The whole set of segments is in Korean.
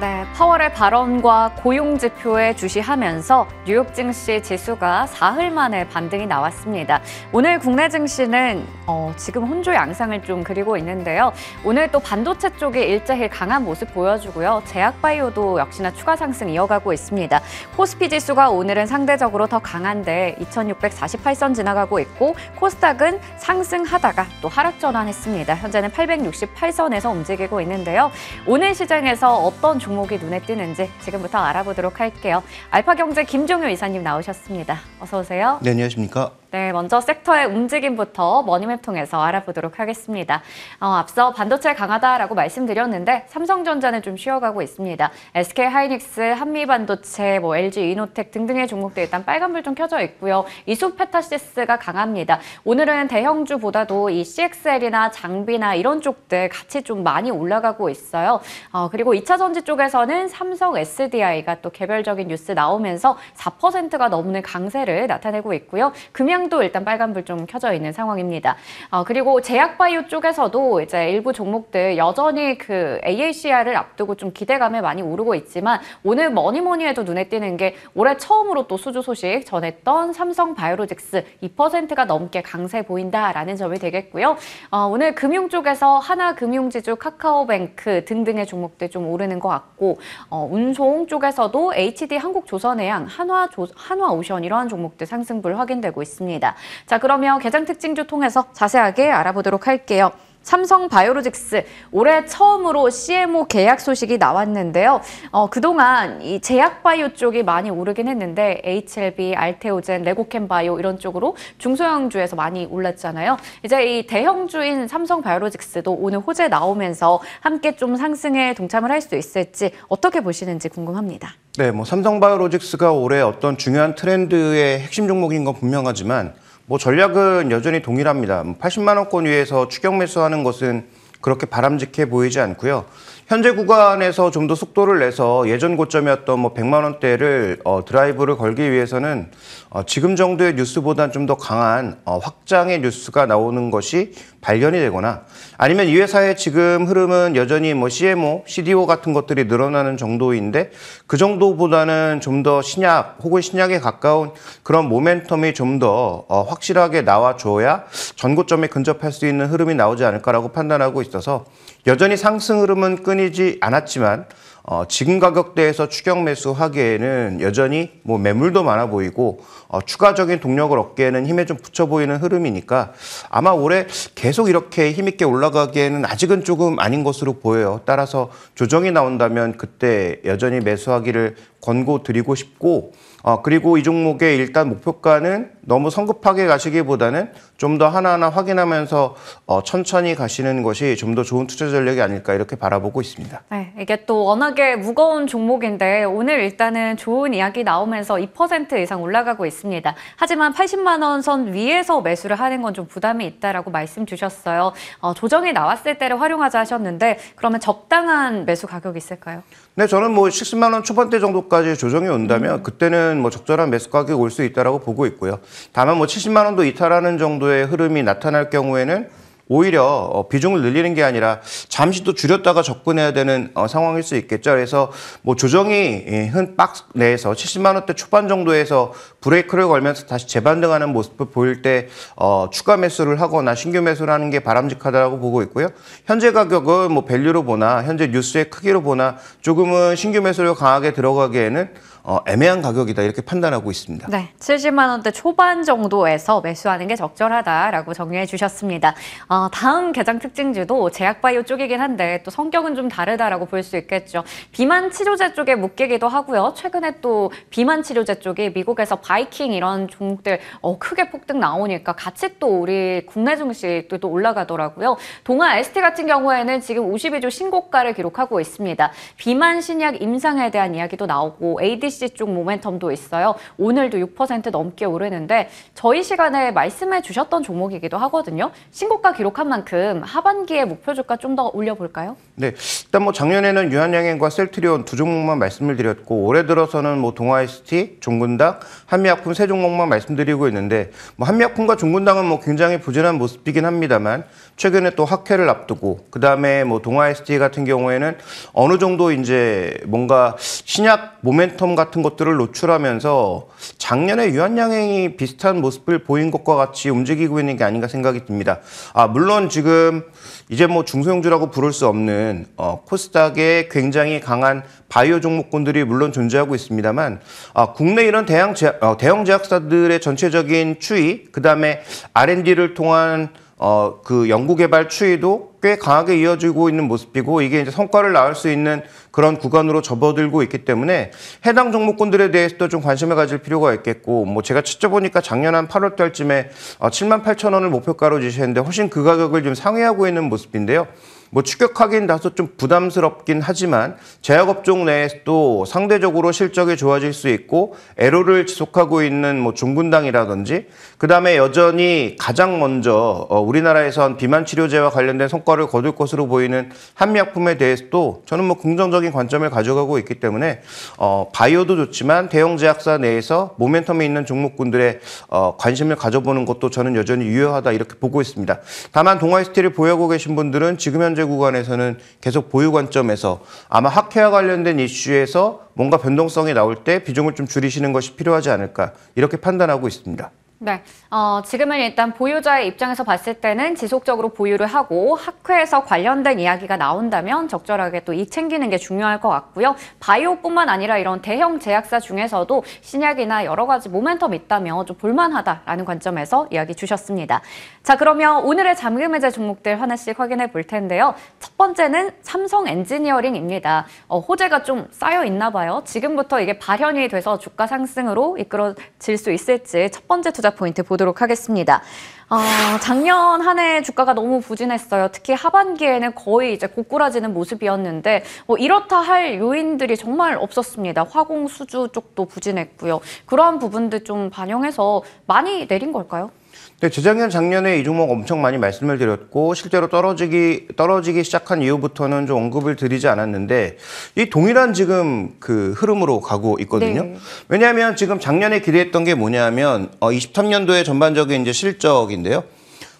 네, 파월의 발언과 고용 지표에 주시하면서 뉴욕 증시 지수가 사흘 만에 반등이 나왔습니다. 오늘 국내 증시는 어, 지금 혼조 양상을 좀 그리고 있는데요. 오늘 또 반도체 쪽이 일제히 강한 모습 보여주고요. 제약바이오도 역시나 추가 상승 이어가고 있습니다. 코스피 지수가 오늘은 상대적으로 더 강한데 2648선 지나가고 있고 코스닥은 상승하다가 또 하락 전환했습니다. 현재는 868선에서 움직이고 있는데요. 오늘 시장에서 어떤 종 종목이 눈에 띄는지 지금부터 알아보도록 할게요. 알파경제 김종효 이사님 나오셨습니다. 어서 오세요. 네, 안녕하십니까. 네, 먼저 섹터의 움직임부터 머니맵 통해서 알아보도록 하겠습니다. 어, 앞서 반도체 강하다라고 말씀드렸는데 삼성전자는 좀 쉬어가고 있습니다. SK하이닉스, 한미반도체, 뭐 LG 이노텍 등등의 종목들 일단 빨간불 좀 켜져 있고요. 이소페타시스가 강합니다. 오늘은 대형주보다도 이 CXL이나 장비나 이런 쪽들 같이 좀 많이 올라가고 있어요. 어, 그리고 2차 전지 쪽에서는 삼성 SDI가 또 개별적인 뉴스 나오면서 4%가 넘는 강세를 나타내고 있고요. 금양 지금도 일단 빨간불 좀 켜져 있는 상황입니다. 어, 그리고 제약바이오 쪽에서도 이제 일부 종목들 여전히 그 AACR을 앞두고 좀 기대감에 많이 오르고 있지만 오늘 뭐니 뭐니 해도 눈에 띄는 게 올해 처음으로 또 수주 소식 전했던 삼성 바이오로직스 2%가 넘게 강세 보인다라는 점이 되겠고요. 어, 오늘 금융 쪽에서 하나금융지주, 카카오뱅크 등등의 종목들 좀 오르는 것 같고 어, 운송 쪽에서도 HD 한국조선해양, 한화조, 한화오션 이러한 종목들 상승불 확인되고 있습니다. 있습니다. 자, 그러면 개장 특징주 통해서 자세하게 알아보도록 할게요. 삼성 바이오로직스 올해 처음으로 CMO 계약 소식이 나왔는데요. 어, 그동안 이 제약바이오 쪽이 많이 오르긴 했는데 HLB, 알테오젠, 레고캠바이오 이런 쪽으로 중소형주에서 많이 올랐잖아요. 이제 이 대형주인 삼성 바이오로직스도 오늘 호재 나오면서 함께 좀 상승에 동참을 할 수 있을지 어떻게 보시는지 궁금합니다. 네, 뭐 삼성 바이오로직스가 올해 어떤 중요한 트렌드의 핵심 종목인 건 분명하지만 뭐 전략은 여전히 동일합니다. 80만 뭐 원권 위에서 추격 매수하는 것은 그렇게 바람직해 보이지 않고요. 현재 구간에서 좀 더 속도를 내서 예전 고점이었던 뭐 100만 원대를 어, 드라이브를 걸기 위해서는 어, 지금 정도의 뉴스보다좀더 강한 어, 확장의 뉴스가 나오는 것이 발견이 되거나 아니면 이 회사의 지금 흐름은 여전히 뭐 CMO, CDO 같은 것들이 늘어나는 정도인데 그 정도보다는 좀 더 신약 혹은 신약에 가까운 그런 모멘텀이 좀 더 어, 확실하게 나와줘야 전고점에 근접할 수 있는 흐름이 나오지 않을까라고 판단하고 있습니다. 있어서 여전히 상승 흐름은 끊이지 않았지만 어, 지금 가격대에서 추격 매수하기에는 여전히 뭐 매물도 많아 보이고 어, 추가적인 동력을 얻기에는 힘에 좀 붙여 보이는 흐름이니까 아마 올해 계속 이렇게 힘있게 올라가기에는 아직은 조금 아닌 것으로 보여요. 따라서 조정이 나온다면 그때 여전히 매수하기를 권고드리고 싶고 어, 그리고 이 종목의 일단 목표가는 너무 성급하게 가시기보다는 좀 더 하나하나 확인하면서 어, 천천히 가시는 것이 좀 더 좋은 투자 전략이 아닐까 이렇게 바라보고 있습니다. 네, 이게 또 워낙에 무거운 종목인데 오늘 일단은 좋은 이야기 나오면서 2% 이상 올라가고 있습니다. 하지만 80만 원 선 위에서 매수를 하는 건 좀 부담이 있다라고 말씀 주셨어요. 어, 조정이 나왔을 때를 활용하자 하셨는데 그러면 적당한 매수 가격이 있을까요? 네, 저는 뭐 70만 원 초반대 정도까지 조정이 온다면 음. 그때는 뭐 적절한 매수 가격이 올 수 있다라고 보고 있고요. 다만 뭐 70만 원도 이탈하는 정도의 흐름이 나타날 경우에는 오히려 어, 비중을 늘리는 게 아니라 잠시 또 줄였다가 접근해야 되는 어, 상황일 수 있겠죠. 그래서 뭐 조정이 예, 흔빡 내에서 70만 원대 초반 정도에서 브레이크를 걸면서 다시 재반등하는 모습을 보일 때 어, 추가 매수를 하거나 신규 매수를 하는 게 바람직하다고 보고 있고요. 현재 가격은 뭐 밸류로 보나 현재 뉴스의 크기로 보나 조금은 신규 매수를 강하게 들어가기에는 어, 애매한 가격이다 이렇게 판단하고 있습니다. 네, 70만 원대 초반 정도에서 매수하는 게 적절하다라고 정리해 주셨습니다. 어, 다음 개장 특징주도 제약바이오 쪽이긴 한데 또 성격은 좀 다르다라고 볼 수 있겠죠. 비만 치료제 쪽에 묶이기도 하고요. 최근에 또 비만 치료제 쪽이 미국에서 바이킹 이런 종목들 어, 크게 폭등 나오니까 같이 또 우리 국내 증시도 또 올라가더라고요. 동아 ST 같은 경우에는 지금 5 2조 신고가를 기록하고 있습니다. 비만 신약 임상에 대한 이야기도 나오고 AD JBC 쪽 모멘텀도 있어요. 오늘도 6% 넘게 오르는데 저희 시간에 말씀해 주셨던 종목이기도 하거든요. 신고가 기록한 만큼 하반기에 목표 주가 좀 더 올려볼까요? 네, 일단 뭐 작년에는 유한양행과 셀트리온 두 종목만 말씀을 드렸고 올해 들어서는 뭐 동아이스티, 종군당, 한미약품 세 종목만 말씀드리고 있는데 뭐 한미약품과 종군당은 뭐 굉장히 부진한 모습이긴 합니다만 최근에 또 학회를 앞두고 그 다음에 뭐 동아이스티 같은 경우에는 어느 정도 이제 뭔가 신약 모멘텀 같은 것들을 노출하면서 작년에 유한양행이 비슷한 모습을 보인 것과 같이 움직이고 있는 게 아닌가 생각이 듭니다. 아 물론 지금 이제 뭐 중소형주라고 부를 수 없는 보면은 어, 코스닥에 굉장히 강한 바이오 종목군들이 물론 존재하고 있습니다만 어, 국내 이런 대형 제, 어, 대형 제약사들의 전체적인 추이 그다음에 R&D를 통한 어, 그 연구개발 추이도 꽤 강하게 이어지고 있는 모습이고 이게 이제 성과를 낳을 수 있는 그런 구간으로 접어들고 있기 때문에 해당 종목군들에 대해서도 좀 관심을 가질 필요가 있겠고 뭐 제가 찾아보니까 작년 한 8월 달쯤에 7만 어, 8천 원을 목표가로 주셨는데 훨씬 그 가격을 좀 상회하고 있는 모습인데요. 뭐 추격하긴 다소 좀 부담스럽긴 하지만 제약업종 내에도 서 상대적으로 실적이 좋아질 수 있고 애로를 지속하고 있는 뭐 중분당이라든지 그다음에 여전히 가장 먼저 어, 우리나라에선 비만 치료제와 관련된 성과를 거둘 것으로 보이는 한미약품에 대해서도 저는 뭐 긍정적인 관점을 가져가고 있기 때문에 어, 바이오도 좋지만 대형 제약사 내에서 모멘텀이 있는 종목군들의 어, 관심을 가져보는 것도 저는 여전히 유효하다 이렇게 보고 있습니다. 다만 동아이스티를 보유하고 계신 분들은 지금 현재 과세 구간에서는 계속 보유 관점에서 아마 학회와 관련된 이슈에서 뭔가 변동성이 나올 때 비중을 좀 줄이시는 것이 필요하지 않을까 이렇게 판단하고 있습니다. 네, 어, 지금은 일단 보유자의 입장에서 봤을 때는 지속적으로 보유를 하고 학회에서 관련된 이야기가 나온다면 적절하게 또 이 챙기는 게 중요할 것 같고요. 바이오뿐만 아니라 이런 대형 제약사 중에서도 신약이나 여러 가지 모멘텀 있다면좀 볼만하다라는 관점에서 이야기 주셨습니다. 자, 그러면 오늘의 잠금해제 종목들 하나씩 확인해 볼 텐데요. 첫 번째는 삼성 엔지니어링입니다. 어, 호재가 좀 쌓여 있나 봐요. 지금부터 이게 발현이 돼서 주가 상승으로 이끌어질 수 있을지 첫 번째 투자 주가 포인트 보도록 하겠습니다. 어, 작년 한 해 주가가 너무 부진했어요. 특히 하반기에는 거의 이제 고꾸라지는 모습이었는데 뭐 이렇다 할 요인들이 정말 없었습니다. 화공 수주 쪽도 부진했고요. 그러한 부분들 좀 반영해서 많이 내린 걸까요? 네, 재작년 작년에 이 종목 엄청 많이 말씀을 드렸고 실제로 떨어지기 떨어지기 시작한 이후부터는 좀 언급을 드리지 않았는데 이 동일한 지금 그 흐름으로 가고 있거든요. 네. 왜냐하면 지금 작년에 기대했던 게 뭐냐면 어2 3년도에 전반적인 이제 실적인데요.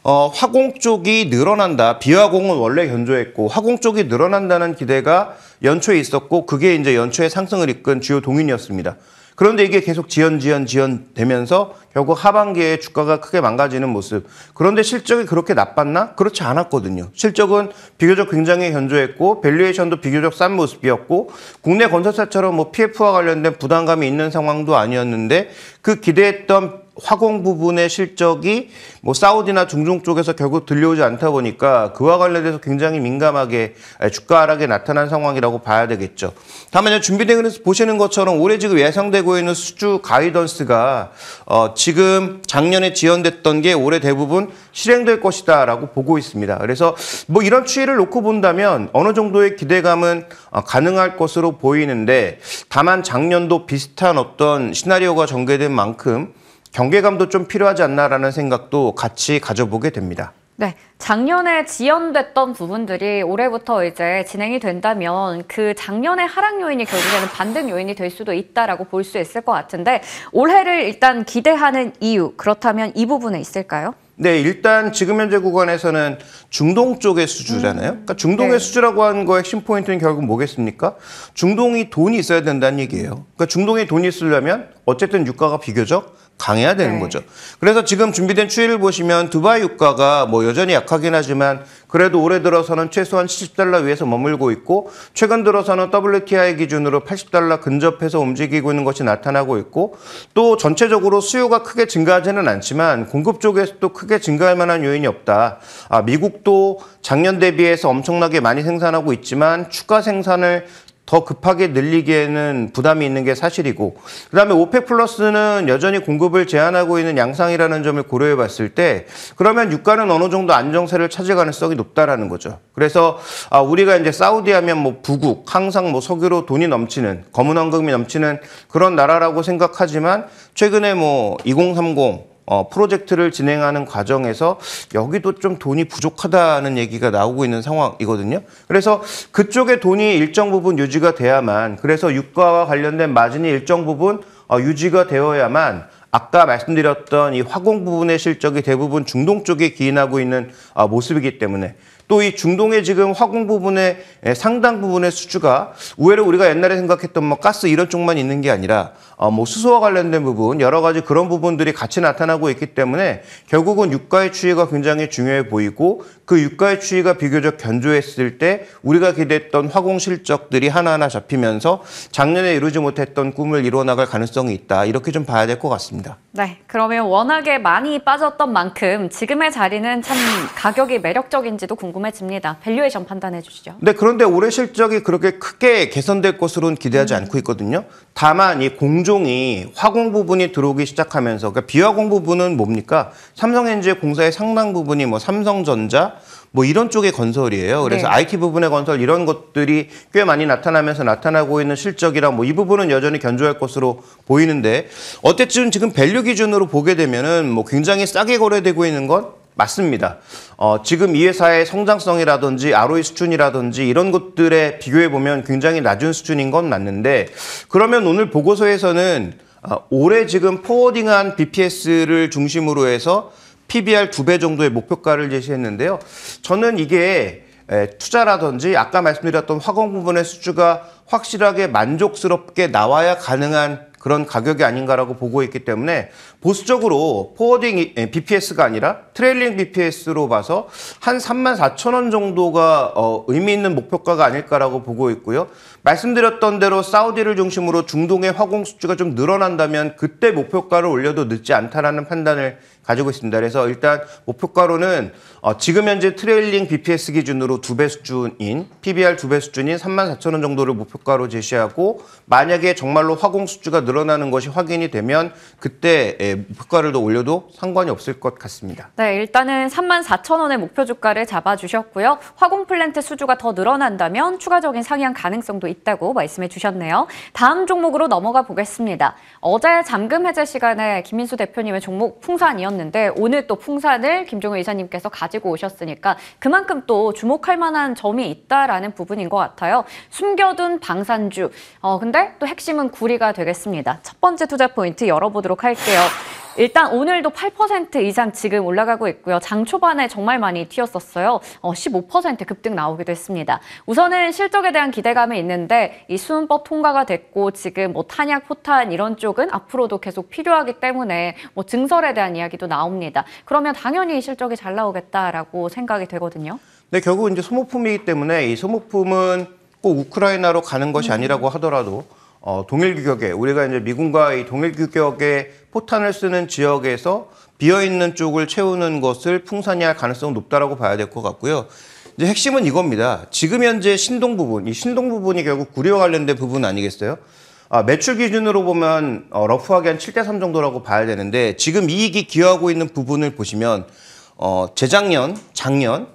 어, 화공 쪽이 늘어난다. 비화공은 원래 견조했고 화공 쪽이 늘어난다는 기대가 연초에 있었고 그게 이제 연초에 상승을 이끈 주요 동인이었습니다. 그런데 이게 계속 지연, 지연, 지연 되면서 결국 하반기에 주가가 크게 망가지는 모습. 그런데 실적이 그렇게 나빴나? 그렇지 않았거든요. 실적은 비교적 굉장히 견조했고, 밸류에이션도 비교적 싼 모습이었고, 국내 건설사처럼 뭐 PF와 관련된 부담감이 있는 상황도 아니었는데, 그 기대했던 화공 부분의 실적이 뭐 사우디나 중종 쪽에서 결국 들려오지 않다 보니까 그와 관련해서 굉장히 민감하게 예, 주가 하락에 나타난 상황이라고 봐야 되겠죠. 다만 준비된응 보시는 것처럼 올해 지금 예상되고 있는 수주 가이던스가 어 지금 작년에 지연됐던 게 올해 대부분 실행될 것이다라고 보고 있습니다. 그래서 뭐 이런 추이를 놓고 본다면 어느 정도의 기대감은 어, 가능할 것으로 보이는데 다만 작년도 비슷한 어떤 시나리오가 전개된 만큼 경계감도 좀 필요하지 않나라는 생각도 같이 가져보게 됩니다. 네. 작년에 지연됐던 부분들이 올해부터 이제 진행이 된다면 그 작년의 하락 요인이 결국에는 반등 요인이 될 수도 있다라고 볼 수 있을 것 같은데 올해를 일단 기대하는 이유 그렇다면 이 부분에 있을까요? 네, 일단 지금 현재 구간에서는 중동 쪽의 수주잖아요. 음. 그러니까 중동의 네. 수주라고 하는 거의 핵심 포인트는 결국 뭐겠습니까? 중동이 돈이 있어야 된다는 얘기예요. 그러니까 중동에 돈이 있으려면 어쨌든 유가가 비교적 강해야 되는 네. 거죠. 그래서 지금 준비된 추이를 보시면 두바이 유가가 뭐 여전히 약하긴 하지만 그래도 올해 들어서는 최소한 70달러 위에서 머물고 있고 최근 들어서는 WTI 기준으로 80달러 근접해서 움직이고 있는 것이 나타나고 있고 또 전체적으로 수요가 크게 증가하지는 않지만 공급 쪽에서도 크게 증가할 만한 요인이 없다. 아, 미국도 작년 대비해서 엄청나게 많이 생산하고 있지만 추가 생산을 더 급하게 늘리기에는 부담이 있는 게 사실이고 그 다음에 오펙 플러스는 여전히 공급을 제한하고 있는 양상이라는 점을 고려해 봤을 때 그러면 유가는 어느 정도 안정세를 찾을 가능성이 높다라는 거죠 그래서 아, 우리가 이제 사우디 하면 뭐 부국 항상 뭐 석유로 돈이 넘치는 검은 황금이 넘치는 그런 나라라고 생각하지만 최근에 뭐2030 어, 프로젝트를 진행하는 과정에서 여기도 좀 돈이 부족하다는 얘기가 나오고 있는 상황이거든요. 그래서 그쪽에 돈이 일정 부분 유지가 돼야만 그래서 유가와 관련된 마진이 일정 부분 어, 유지가 되어야만 아까 말씀드렸던 이 화공 부분의 실적이 대부분 중동 쪽에 기인하고 있는 어, 모습이기 때문에 또이 중동의 지금 화공 부분의 예, 상당 부분의 수주가 우회로 우리가 옛날에 생각했던 뭐 가스 이런 쪽만 있는 게 아니라 어 뭐 수소와 관련된 부분 여러 가지 그런 부분들이 같이 나타나고 있기 때문에 결국은 유가의 추이가 굉장히 중요해 보이고 그 유가의 추이가 비교적 견조했을 때 우리가 기대했던 화공 실적들이 하나하나 잡히면서 작년에 이루지 못했던 꿈을 이뤄나갈 가능성이 있다. 이렇게 좀 봐야 될 것 같습니다. 네, 그러면 워낙에 많이 빠졌던 만큼 지금의 자리는 참 가격이 매력적인지도 궁금해집니다. 밸류에이션 판단해 주시죠. 네, 그런데 올해 실적이 그렇게 크게 개선될 것으로는 기대하지 음. 않고 있거든요. 다만 이 공종이 화공 부분이 들어오기 시작하면서 그러니까 비화공 부분은 뭡니까? 삼성엔지 공사의 상당 부분이 뭐 삼성전자, 뭐 이런 쪽의 건설이에요. 그래서 네. IT 부분의 건설 이런 것들이 꽤 많이 나타나면서 나타나고 있는 실적이라 뭐 이 부분은 여전히 견조할 것으로 보이는데 어쨌든 지금 밸류 기준으로 보게 되면은 뭐 굉장히 싸게 거래되고 있는 건 맞습니다. 어, 지금 이 회사의 성장성이라든지 ROE 수준이라든지 이런 것들에 비교해 보면 굉장히 낮은 수준인 건 맞는데 그러면 오늘 보고서에서는 어, 올해 지금 포워딩한 BPS를 중심으로 해서 PBR 두 배 정도의 목표가를 제시했는데요. 저는 이게 투자라든지 아까 말씀드렸던 화공 부분의 수주가 확실하게 만족스럽게 나와야 가능한 그런 가격이 아닌가라고 보고 있기 때문에 보수적으로 포워딩 BPS가 아니라 트레일링 BPS로 봐서 한 3만 4천 원 정도가 어, 의미 있는 목표가가 아닐까라고 보고 있고요. 말씀드렸던 대로 사우디를 중심으로 중동의 화공 수주가 좀 늘어난다면 그때 목표가를 올려도 늦지 않다라는 판단을 가지고 있습니다. 그래서 일단 목표가로는 어, 지금 현재 트레일링 BPS 기준으로 두 배 수준인 PBR 두 배 수준인 3 4 0 0원 정도를 목표가로 제시하고 만약에 정말로 화공 수주가 늘어나는 것이 확인이 되면 그때 에, 예, 주가를 예, 더 올려도 상관이 없을 것 같습니다. 네, 일단은 3만 4천 원의 목표 주가를 잡아주셨고요. 화공 플랜트 수주가 더 늘어난다면 추가적인 상향 가능성도 있다고 말씀해 주셨네요. 다음 종목으로 넘어가 보겠습니다. 어제 잠금 해제 시간에 김민수 대표님의 종목 풍산이었는데 오늘 또 풍산을 김종우 이사님께서 가지고 오셨으니까 그만큼 또 주목할 만한 점이 있다라는 부분인 것 같아요. 숨겨둔 방산주. 어, 근데 또 핵심은 구리가 되겠습니다. 첫 번째 투자 포인트 열어보도록 할게요. 일단 오늘도 8% 이상 지금 올라가고 있고요. 장 초반에 정말 많이 튀었었어요. 어, 15% 급등 나오기도 했습니다. 우선은 실적에 대한 기대감이 있는데 이 수능법 통과가 됐고 지금 뭐 탄약, 포탄 이런 쪽은 앞으로도 계속 필요하기 때문에 뭐 증설에 대한 이야기도 나옵니다. 그러면 당연히 실적이 잘 나오겠다라고 생각이 되거든요. 네, 결국 이제 소모품이기 때문에 이 소모품은 꼭 우크라이나로 가는 것이 아니라고 하더라도 어, 동일 규격에 우리가 이제 미군과의 동일 규격에 포탄을 쓰는 지역에서 비어 있는 쪽을 채우는 것을 풍산이 할 가능성이 높다라고 봐야 될 것 같고요. 이제 핵심은 이겁니다. 지금 현재 신동 부분, 이 신동 부분이 결국 구리와 관련된 부분 아니겠어요? 아, 매출 기준으로 보면 어, 러프하게 한 7대 3 정도라고 봐야 되는데 지금 이익이 기여하고 있는 부분을 보시면 어, 재작년, 작년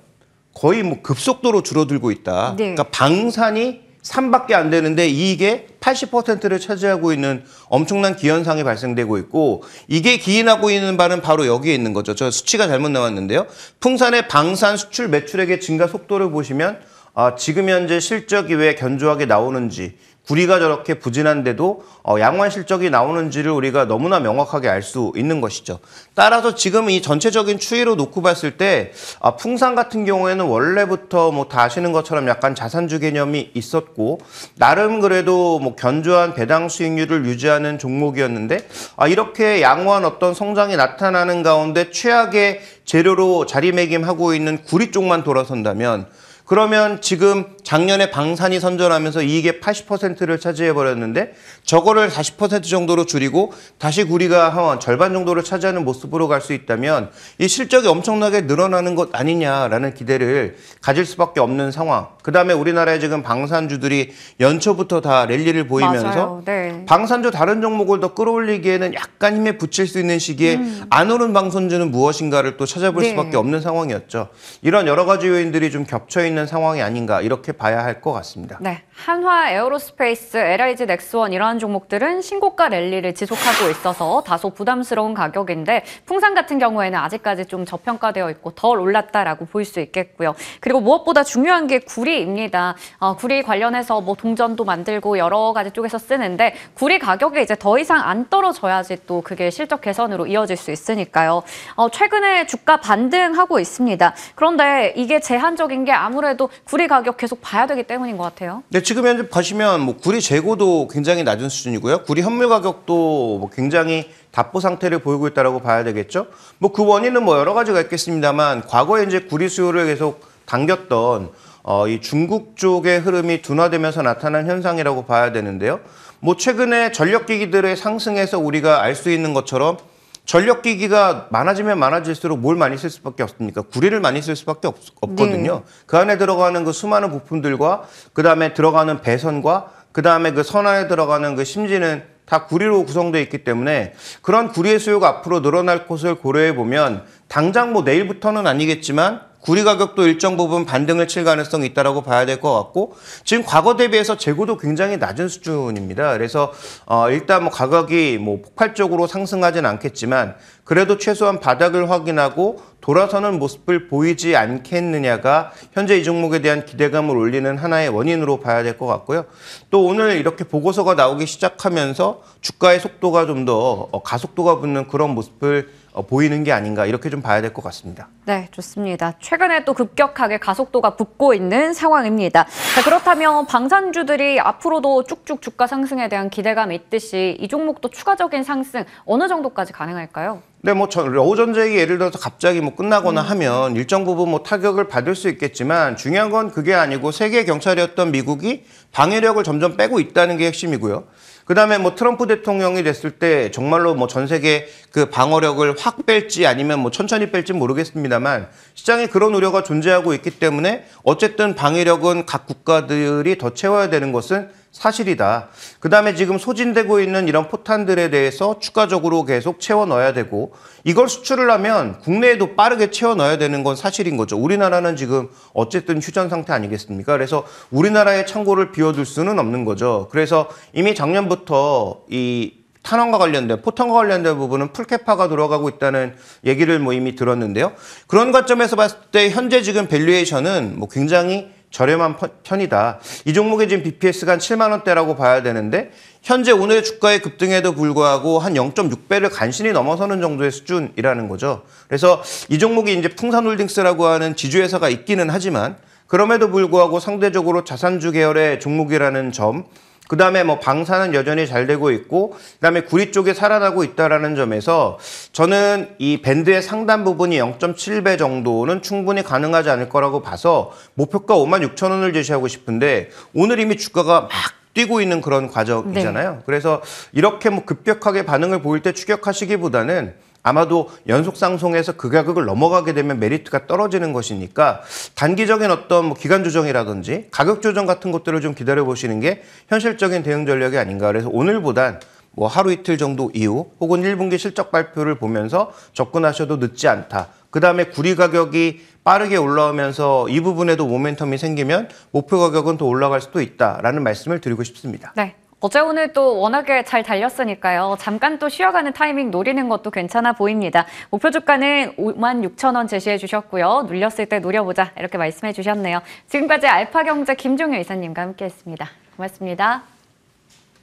거의 뭐 급속도로 줄어들고 있다. 네. 그러니까 방산이 3밖에 안 되는데 이익의 80%를 차지하고 있는 엄청난 기현상이 발생되고 있고 이게 기인하고 있는 바는 바로 여기에 있는 거죠. 저 수치가 잘못 나왔는데요. 풍산의 방산 수출 매출액의 증가 속도를 보시면 아, 지금 현재 실적이 왜 견조하게 나오는지 구리가 저렇게 부진한데도 어, 양호한 실적이 나오는지를 우리가 너무나 명확하게 알 수 있는 것이죠. 따라서 지금 이 전체적인 추이로 놓고 봤을 때 아, 풍산 같은 경우에는 원래부터 뭐 다 아시는 것처럼 약간 자산주 개념이 있었고 나름 그래도 뭐 견조한 배당 수익률을 유지하는 종목이었는데 아, 이렇게 양호한 어떤 성장이 나타나는 가운데 최악의 재료로 자리매김하고 있는 구리 쪽만 돌아선다면 그러면 지금 작년에 방산이 선전하면서 이익의 80%를 차지해버렸는데 저거를 40% 정도로 줄이고 다시 구리가 한 절반 정도를 차지하는 모습으로 갈 수 있다면 이 실적이 엄청나게 늘어나는 것 아니냐라는 기대를 가질 수밖에 없는 상황. 그 다음에 우리나라에 지금 방산주들이 연초부터 다 랠리를 보이면서 네. 방산주 다른 종목을 더 끌어올리기에는 약간 힘에 붙일 수 있는 시기에 음. 안 오른 방산주는 무엇인가를 또 찾아볼 네. 수밖에 없는 상황이었죠. 이런 여러 가지 요인들이 좀 겹쳐 있는 상황이 아닌가 이렇게 봐야 할 것 같습니다. 네, 한화 에어로스페이스, LIG 넥스원 이러한 종목들은 신고가 랠리를 지속하고 있어서 다소 부담스러운 가격인데 풍산 같은 경우에는 아직까지 좀 저평가되어 있고 덜 올랐다라고 볼 수 있겠고요. 그리고 무엇보다 중요한 게 구리입니다. 어, 구리 관련해서 뭐 동전도 만들고 여러 가지 쪽에서 쓰는데 구리 가격이 이제 더 이상 안 떨어져야지 또 그게 실적 개선으로 이어질 수 있으니까요. 어, 최근에 주가 반등하고 있습니다. 그런데 이게 제한적인 게 아무래도 구리 가격 계속 봐야 되기 때문인 것 같아요. 네, 지금 현재 보시면 뭐 구리 재고도 굉장히 낮은 수준이고요. 구리 현물 가격도 뭐 굉장히 답보 상태를 보이고 있다고 봐야 되겠죠. 뭐 그 원인은 뭐 여러 가지가 있겠습니다만 과거에 이제 구리 수요를 계속 당겼던 어, 이 중국 쪽의 흐름이 둔화되면서 나타난 현상이라고 봐야 되는데요. 뭐 최근에 전력기기들의 상승에서 우리가 알 수 있는 것처럼 전력기기가 많아지면 많아질수록 뭘 많이 쓸 수밖에 없습니까? 구리를 많이 쓸 수밖에 없, 거든요그 네. 안에 들어가는 그 수많은 부품들과 그 다음에 들어가는 배선과 그 다음에 그 선 안에 들어가는 그 심지는 다 구리로 구성되어 있기 때문에 그런 구리의 수요가 앞으로 늘어날 것을 고려해 보면 당장 뭐 내일부터는 아니겠지만 구리 가격도 일정 부분 반등을 칠 가능성이 있다라고 봐야 될 것 같고 지금 과거 대비해서 재고도 굉장히 낮은 수준입니다. 그래서 어 일단 뭐 가격이 뭐 폭발적으로 상승하진 않겠지만 그래도 최소한 바닥을 확인하고 돌아서는 모습을 보이지 않겠느냐가 현재 이 종목에 대한 기대감을 올리는 하나의 원인으로 봐야 될 것 같고요. 또 오늘 이렇게 보고서가 나오기 시작하면서 주가의 속도가 좀더 어, 가속도가 붙는 그런 모습을 어, 보이는 게 아닌가 이렇게 좀 봐야 될 것 같습니다. 네, 좋습니다. 최근에 또 급격하게 가속도가 붙고 있는 상황입니다. 자, 그렇다면 방산주들이 앞으로도 쭉쭉 주가 상승에 대한 기대감이 있듯이 이 종목도 추가적인 상승 어느 정도까지 가능할까요? 네, 뭐 러우전쟁이 예를 들어서 갑자기 뭐 끝나거나 음. 하면 일정 부분 뭐 타격을 받을 수 있겠지만 중요한 건 그게 아니고 세계 경찰이었던 미국이 방해력을 점점 빼고 있다는 게 핵심이고요. 그다음에 뭐 트럼프 대통령이 됐을 때 정말로 뭐 전 세계 그 방어력을 확 뺄지 아니면 뭐 천천히 뺄지 모르겠습니다만 시장에 그런 우려가 존재하고 있기 때문에 어쨌든 방위력은 각 국가들이 더 채워야 되는 것은 사실이다. 그 다음에 지금 소진되고 있는 이런 포탄들에 대해서 추가적으로 계속 채워 넣어야 되고 이걸 수출을 하면 국내에도 빠르게 채워 넣어야 되는 건 사실인 거죠. 우리나라는 지금 어쨌든 휴전 상태 아니겠습니까? 그래서 우리나라의 창고를 비워둘 수는 없는 거죠. 그래서 이미 작년부터 이 탄원과 관련된 포탄과 관련된 부분은 풀캐파가 돌아가고 있다는 얘기를 뭐 이미 들었는데요. 그런 관점에서 봤을 때 현재 지금 밸류에이션은 뭐 굉장히 저렴한 편이다. 이 종목의 지금 BPS가 7만 원대라고 봐야 되는데 현재 오늘 주가의 급등에도 불구하고 한 0.6배를 간신히 넘어서는 정도의 수준이라는 거죠. 그래서 이 종목이 이제 풍산홀딩스라고 하는 지주회사가 있기는 하지만 그럼에도 불구하고 상대적으로 자산주 계열의 종목이라는 점그 다음에 뭐 방사는 여전히 잘 되고 있고 그 다음에 구리 쪽에 살아나고 있다라는 점에서 저는 이 밴드의 상단 부분이 0.7배 정도는 충분히 가능하지 않을 거라고 봐서 목표가 5만 6천 원을 제시하고 싶은데 오늘 이미 주가가 막 뛰고 있는 그런 과정이잖아요. 네. 그래서 이렇게 뭐 급격하게 반응을 보일 때 추격하시기보다는 아마도 연속 상승에서그 가격을 넘어가게 되면 메리트가 떨어지는 것이니까 단기적인 어떤 뭐 기간 조정이라든지 가격 조정 같은 것들을 좀 기다려 보시는 게 현실적인 대응 전략이 아닌가 그래서 오늘보단 뭐 하루 이틀 정도 이후 혹은 1분기 실적 발표를 보면서 접근하셔도 늦지 않다. 그 다음에 구리 가격이 빠르게 올라오면서 이 부분에도 모멘텀이 생기면 목표 가격은 더 올라갈 수도 있다라는 말씀을 드리고 싶습니다. 네. 어제 오늘 또 워낙에 잘 달렸으니까요. 잠깐 또 쉬어가는 타이밍 노리는 것도 괜찮아 보입니다. 목표 주가는 5만 6천 원 제시해 주셨고요. 눌렸을 때 노려보자 이렇게 말씀해 주셨네요. 지금까지 알파경제 김종효 이사님과 함께했습니다. 고맙습니다.